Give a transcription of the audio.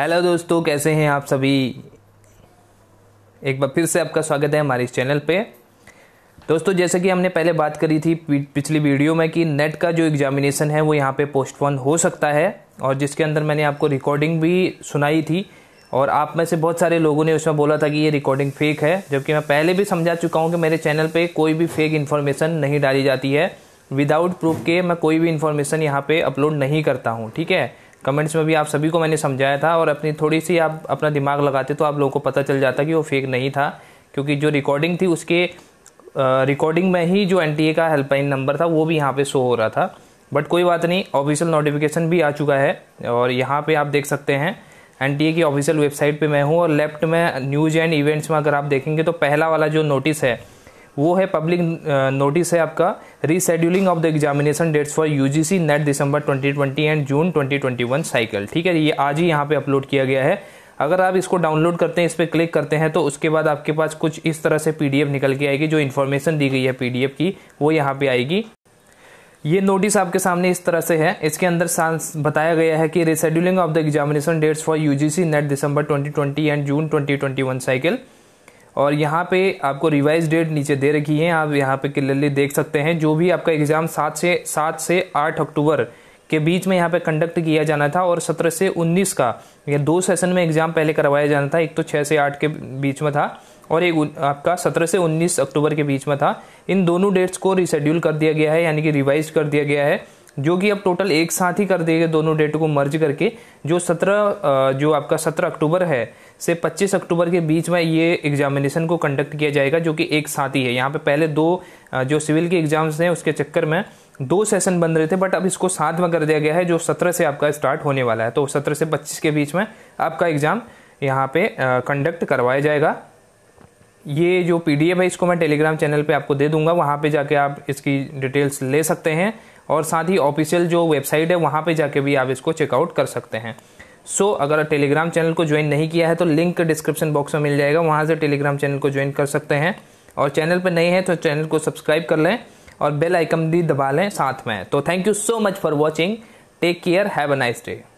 hello दोस्तों कैसे हैं आप सभी एक बार फिर से आपका स्वागत है हमारे इस चैनल पे दोस्तों जैसे कि हमने पहले बात करी थी पिछली वीडियो में कि नेट का जो एग्जामिनेशन है वो यहाँ पे पोस्टपोन हो सकता है और जिसके अंदर मैंने आपको रिकॉर्डिंग भी सुनाई थी और आप में से बहुत सारे लोगों ने उसमें बोला था कि ये रिकॉर्डिंग फेक है जबकि मैं पहले भी समझा चुका हूँ कि मेरे चैनल पर कोई भी फेक इन्फॉर्मेशन नहीं डाली जाती है विदाउट प्रूफ के मैं कोई भी इन्फॉर्मेशन यहाँ पर अपलोड नहीं करता हूँ ठीक है कमेंट्स में भी आप सभी को मैंने समझाया था और अपनी थोड़ी सी आप अपना दिमाग लगाते तो आप लोगों को पता चल जाता कि वो फेक नहीं था क्योंकि जो रिकॉर्डिंग थी उसके रिकॉर्डिंग में ही जो एन का हेल्पलाइन नंबर था वो भी यहाँ पर शो हो रहा था बट कोई बात नहीं ऑफिशियल नोटिफिकेशन भी आ चुका है और यहाँ पर आप देख सकते हैं एन की ऑफिशियल वेबसाइट पे मैं हूँ और लेफ्ट में न्यूज एंड इवेंट्स में अगर आप देखेंगे तो पहला वाला जो नोटिस है वो है पब्लिक नोटिस है आपका rescheduling of the examination dates for UGC NET December 2020 and June 2021 cycle ठीक है ये आज ही यहाँ पे अपलोड किया गया है अगर आप इसको डाउनलोड करते हैं इस पर क्लिक करते हैं तो उसके बाद आपके पास कुछ इस तरह से पीडीएफ निकल के आएगी जो इन्फॉर्मेशन दी गई है पीडीएफ की वो यहाँ पे आएगी ये नोटिस आपके सामने इस तरह से है इसके अंदर सांस बताया गया है कि rescheduling of the examination dates for UGC NET December 2020 and June 2021 cycle और यहाँ पे आपको रिवाइज डेट नीचे दे रखी है आप यहाँ पे क्लियरली देख सकते हैं जो भी आपका एग्ज़ाम सात से सात से आठ अक्टूबर के बीच में यहाँ पे कंडक्ट किया जाना था और सत्रह से उन्नीस का ये दो सेशन में एग्ज़ाम पहले करवाया जाना था एक तो छः से आठ के बीच में था और एक आपका सत्रह से उन्नीस अक्टूबर के बीच में था इन दोनों डेट्स को रिशेड्यूल कर दिया गया है यानी कि रिवाइज कर दिया गया है जो कि अब टोटल एक साथ ही कर देंगे दोनों डेट को मर्ज करके जो सत्रह जो आपका सत्रह अक्टूबर है से पच्चीस अक्टूबर के बीच में ये एग्जामिनेशन को कंडक्ट किया जाएगा जो कि एक साथ ही है यहाँ पे पहले दो जो सिविल के एग्जाम्स हैं उसके चक्कर में दो सेशन बन रहे थे बट अब इसको साथ में कर दिया गया है जो सत्रह से आपका स्टार्ट होने वाला है तो सत्रह से पच्चीस के बीच में आपका एग्ज़ाम यहाँ पे कंडक्ट करवाया जाएगा ये जो पीडीएफ है इसको मैं टेलीग्राम चैनल पे आपको दे दूंगा वहाँ पे जाके आप इसकी डिटेल्स ले सकते हैं और साथ ही ऑफिशियल जो वेबसाइट है वहाँ पर जाके भी आप इसको चेकआउट कर सकते हैं सो so, अगर टेलीग्राम चैनल को ज्वाइन नहीं किया है तो लिंक डिस्क्रिप्शन बॉक्स में मिल जाएगा वहाँ से टेलीग्राम चैनल को ज्वाइन कर सकते हैं और चैनल पर नए हैं तो चैनल को सब्सक्राइब कर लें और बेल आइकन भी दबा लें साथ में तो thank you so much for watching take care have a nice day